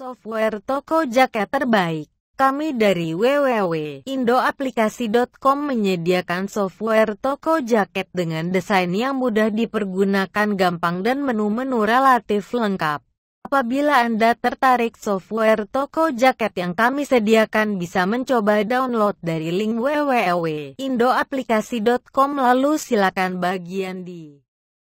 software toko jaket terbaik. Kami dari www.indoaplikasi.com menyediakan software toko jaket dengan desain yang mudah dipergunakan gampang dan menu-menu relatif lengkap. Apabila Anda tertarik software toko jaket yang kami sediakan bisa mencoba download dari link www.indoaplikasi.com lalu silakan bagian di